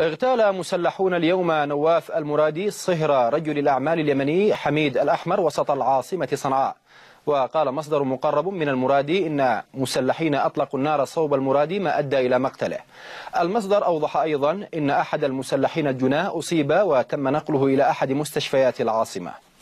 اغتال مسلحون اليوم نواف المرادي صهر رجل الأعمال اليمني حميد الأحمر وسط العاصمة صنعاء وقال مصدر مقرب من المرادي إن مسلحين أطلقوا النار صوب المرادي ما أدى إلى مقتله المصدر أوضح أيضا إن أحد المسلحين الجناة أصيب وتم نقله إلى أحد مستشفيات العاصمة